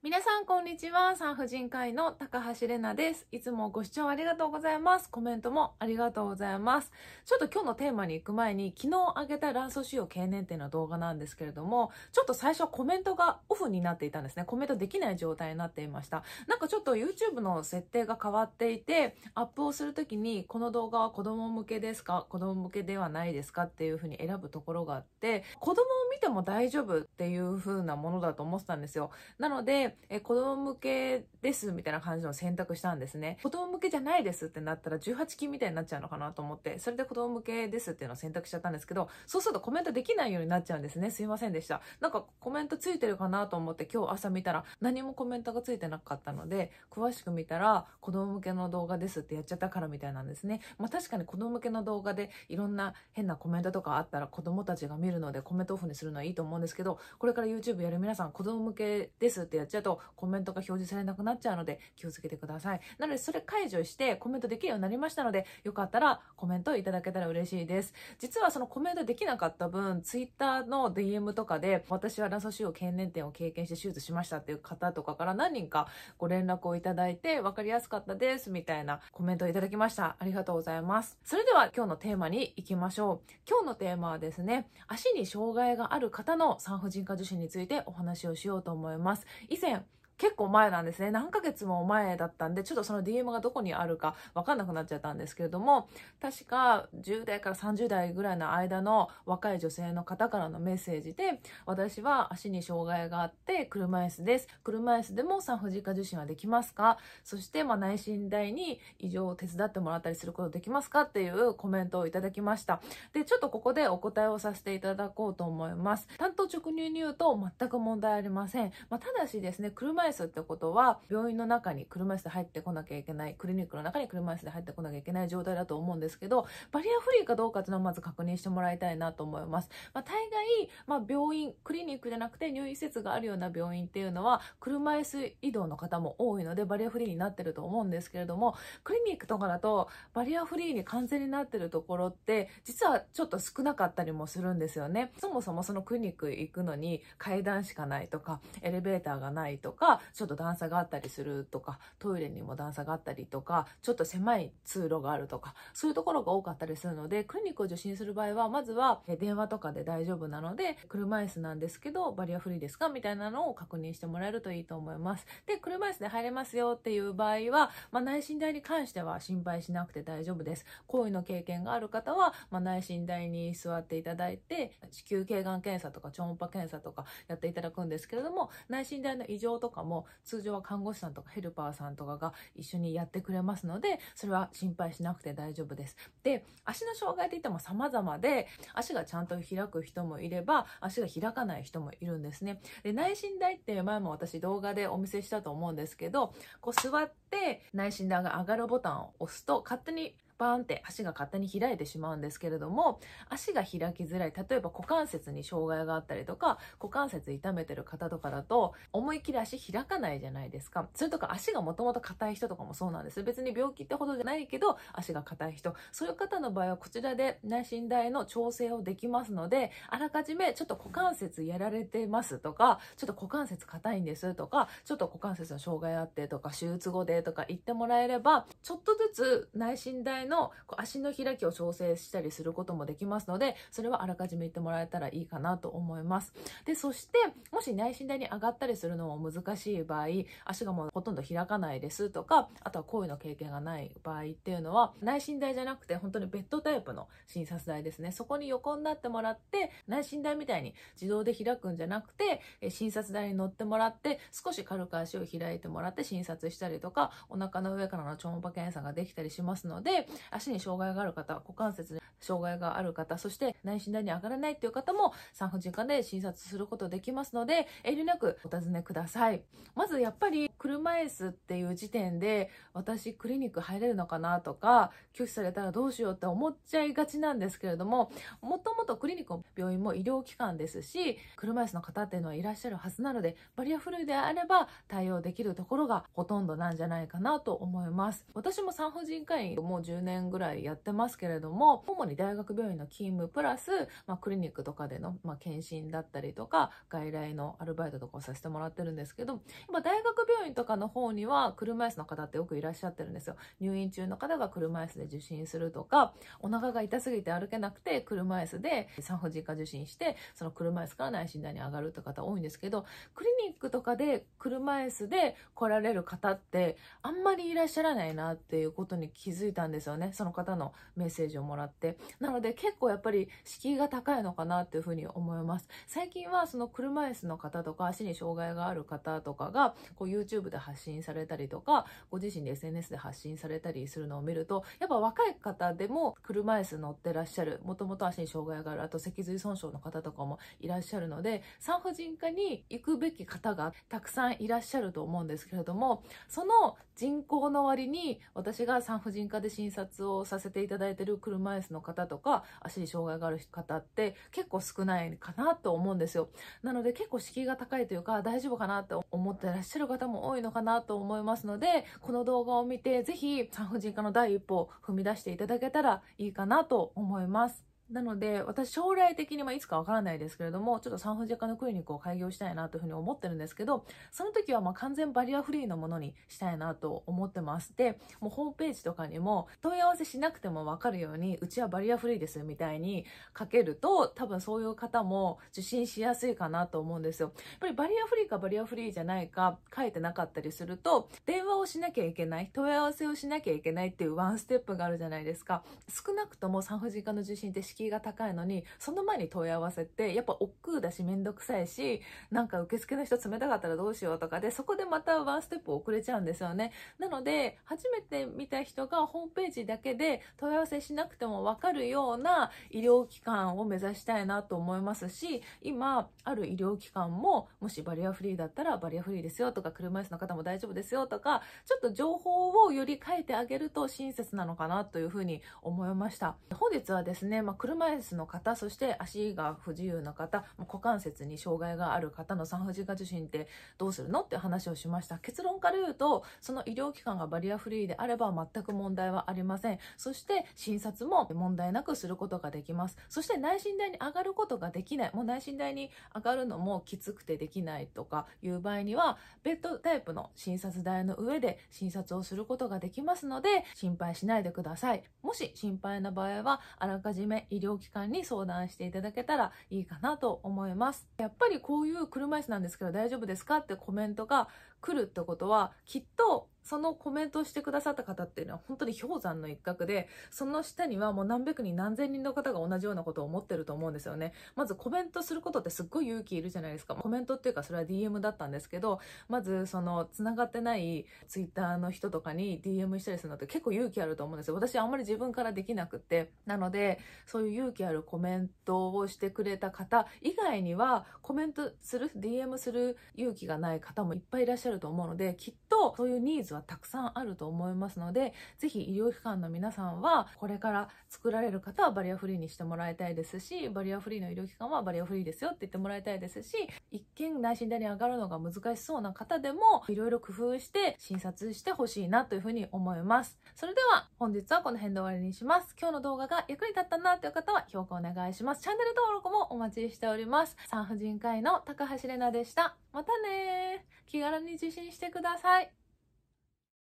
皆さん、こんにちは。産婦人科医の高橋玲奈です。いつもご視聴ありがとうございます。コメントもありがとうございます。ちょっと今日のテーマに行く前に、昨日あげた卵巣腫瘍経年っていうの動画なんですけれども、ちょっと最初はコメントがオフになっていたんですね。コメントできない状態になっていました。なんかちょっと YouTube の設定が変わっていて、アップをするときに、この動画は子供向けですか子供向けではないですかっていうふうに選ぶところがあって、子供を見ても大丈夫っていうふうなものだと思ってたんですよ。なので、え子供向けですみたいな感じの選択したんですね。子供向けじゃないですってなったら18禁みたいになっちゃうのかなと思って、それで子供向けですっていうのを選択しちゃったんですけど、そうするとコメントできないようになっちゃうんですね。すいませんでした。なんかコメントついてるかなと思って今日朝見たら何もコメントがついてなかったので、詳しく見たら子供向けの動画ですってやっちゃったからみたいなんですね。まあ確かに子供向けの動画でいろんな変なコメントとかあったら子供たちが見るのでコメントオフにするのはいいと思うんですけど、これから YouTube やる皆さん子供向けですってやっちゃゃとコメントが表示されなくなっちゃうので気をつけてください。なのでそれ解除してコメントできるようになりましたので、よかったらコメントいただけたら嬉しいです。実はそのコメントできなかった分、Twitter の DM とかで私は卵巣腫瘍懸念点を経験して手術しましたっていう方とかから何人かご連絡をいただいて分かりやすかったですみたいなコメントをいただきました。ありがとうございます。それでは今日のテーマに行きましょう。今日のテーマはですね、足に障害がある方の産婦人科受診についてお話をしようと思います。以前せん。結構前なんですね。何ヶ月も前だったんで、ちょっとその DM がどこにあるかわかんなくなっちゃったんですけれども、確か10代から30代ぐらいの間の若い女性の方からのメッセージで、私は足に障害があって車椅子です。車椅子でも産婦人科受診はできますかそして、ま内診台に異常を手伝ってもらったりすることできますかっていうコメントをいただきました。で、ちょっとここでお答えをさせていただこうと思います。担当直入に言うと全く問題ありません。まあ、ただしですね、車椅子ってことは、病院の中に車椅子で入ってこなきゃいけない、クリニックの中に車椅子で入ってこなきゃいけない状態だと思うんですけど、バリアフリーかどうかっていうのはまず確認してもらいたいなと思います。まあ、大概、まあ、病院、クリニックじゃなくて入院施設があるような病院っていうのは、車椅子移動の方も多いので、バリアフリーになってると思うんですけれども、クリニックとかだと、バリアフリーに完全になってるところって、実はちょっと少なかったりもするんですよね。そもそもそのクリニック行くのに階段しかないとか、エレベーターがないとか、ちょっと段差があったりするとか、トイレにも段差があったりとか、ちょっと狭い通路があるとか、そういうところが多かったりするので、クリニックを受診する場合は、まずは電話とかで大丈夫なので、車椅子なんですけど、バリアフリーですかみたいなのを確認してもらえるといいと思います。で、車椅子で入れますよっていう場合は、まあ、内診台に関しては心配しなくて大丈夫です。行為の経験がある方は、まあ、内診台に座っていただいて、子宮頸がん検査とか超音波検査とかやっていただくんですけれども、内診台の異常とかもも通常は看護師さんとかヘルパーさんとかが一緒にやってくれますので、それは心配しなくて大丈夫です。で、足の障害って言っても様々で、足がちゃんと開く人もいれば、足が開かない人もいるんですね。で、内診台って前も私動画でお見せしたと思うんですけど、こう座って内診台が上がるボタンを押すと勝手にバーンって足が勝手に開いてしまうんですけれども、足が開きづらい、例えば股関節に障害があったりとか、股関節痛めてる方とかだと、思い切り足開かないじゃないですか。それとか足がもともと硬い人とかもそうなんです。別に病気ってほどじゃないけど、足が硬い人。そういう方の場合はこちらで内診台の調整をできますので、あらかじめちょっと股関節やられてますとか、ちょっと股関節硬いんですとか、ちょっと股関節の障害あってとか、手術後でとか言ってもらえれば、ちょっとずつ内診台のの足の開きを調整したりすることもできますので、それはあらかじめ言ってもらえたらいいかなと思います。で、そして、もし内心台に上がったりするのも難しい場合、足がもうほとんど開かないですとか、あとは行為の経験がない場合っていうのは、内心台じゃなくて本当にベッドタイプの診察台ですね。そこに横になってもらって、内心台みたいに自動で開くんじゃなくて、診察台に乗ってもらって、少し軽く足を開いてもらって診察したりとか、お腹の上からの超音波検査ができたりしますので、足に障害がある方、股関節に障害がある方、そして内診台に上がらないという方も産婦人科で診察することできますので、遠慮なくお尋ねください。まずやっぱり車椅子っていう時点で、私クリニック入れるのかなとか、拒否されたらどうしようって思っちゃいがちなんですけれども、もともとクリニックも病院も医療機関ですし、車椅子の方っていうのはいらっしゃるはずなので、バリアフリーであれば対応できるところがほとんどなんじゃないかなと思います。私も産婦人科医もう10年ぐらいやってますけれども、主に大学病院の勤務プラス、まあ、クリニックとかでの、まあ、検診だったりとか、外来のアルバイトとかをさせてもらってるんですけど、今大学病院とかの方には車椅子の方ってよくいらっしゃってるんですよ。入院中の方が車椅子で受診するとか、お腹が痛すぎて歩けなくて車椅子で産婦人科受診して、その車椅子から内診台に上がるって方多いんですけど、クリニックとかで車椅子で来られる方ってあんまりいらっしゃらないなっていうことに気づいたんですよね。その方のメッセージをもらって。なので結構やっぱり敷居が高いのかなっていうふうに思います。最近はその車椅子の方とか足に障害がある方とかがこう YouTube で発信されたりとか、ご自身で SNS で発信されたりするのを見ると、やっぱ若い方でも車椅子乗ってらっしゃる、もともと足に障害がある、あと脊髄損傷の方とかもいらっしゃるので、産婦人科に行くべき方がたくさんいらっしゃると思うんですけれども、その人口の割に私が産婦人科で診察をさせていただいてる車椅子の方とか、足に障害がある方って結構少ないかなと思うんですよ。なので結構敷居が高いというか、大丈夫かなと思ってらっしゃる方も多いのかなと思いますので、この動画を見て、ぜひ産婦人科の第一歩を踏み出していただけたらいいかなと思います。なので、私将来的に、まいつかわからないですけれども、ちょっと産婦人科のクリニックを開業したいなというふうに思ってるんですけど、その時はまあ完全バリアフリーのものにしたいなと思ってまして、もうホームページとかにも問い合わせしなくてもわかるように、うちはバリアフリーですみたいに書けると、多分そういう方も受診しやすいかなと思うんですよ。やっぱりバリアフリーかバリアフリーじゃないか書いてなかったりすると、電話をしなきゃいけない、問い合わせをしなきゃいけないっていうワンステップがあるじゃないですか。少なくとも産婦人科の受診って敷居が高いのに、その前に問い合わせって、やっぱ億劫だしめんどくさいし、なんか受付の人冷たかったらどうしようとかで、そこでまたワンステップ遅れちゃうんですよね。なので、初めて見た人がホームページだけで問い合わせしなくてもわかるような医療機関を目指したいなと思いますし、今、ある医療機関も、もしバリアフリーだったらバリアフリーですよとか、車椅子の方も大丈夫ですよとか、ちょっと情報をより書いてあげると親切なのかなというふうに思いました。本日はですね、まあ車椅子の方、そして足が不自由な方、股関節に障害がある方の産婦人科受診ってどうするのって話をしました。結論から言うと、その医療機関がバリアフリーであれば全く問題はありません。そして診察も問題なくすることができます。そして内診台に上がることができない。もう内診台に上がるのもきつくてできないとかいう場合には、ベッドタイプの診察台の上で診察をすることができますので、心配しないでください。もし心配な場合は、あらかじめ医医療機関に相談していただけたらいいかなと思います。やっぱりこういう車椅子なんですけど大丈夫ですかってコメントが来るってことは、きっとそのコメントをしてくださった方っていうのは本当に氷山の一角で、その下にはもう何百人何千人の方が同じようなことを思ってると思うんですよね。まずコメントすることってすっごい勇気いるじゃないですか。コメントっていうかそれは DM だったんですけど、まずその繋がってない Twitter の人とかに DM したりするのって結構勇気あると思うんですよ。私あんまり自分からできなくって。なので、そういう勇気あるコメントをしてくれた方以外には、コメントする、DM する勇気がない方もいっぱいいらっしゃると思うので、きっとそういうニーズはたくさんあると思いますので、ぜひ医療機関の皆さんは、これから作られる方はバリアフリーにしてもらいたいですし、バリアフリーの医療機関はバリアフリーですよって言ってもらいたいですし、一見内診台に上がるのが難しそうな方でも、いろいろ工夫して診察してほしいなというふうに思います。それでは、本日はこの辺で終わりにします。今日の動画が役に立ったなという方は評価お願いします。チャンネル登録もお待ちしております。産婦人科医の高橋玲奈でした。またね気軽に受診してください。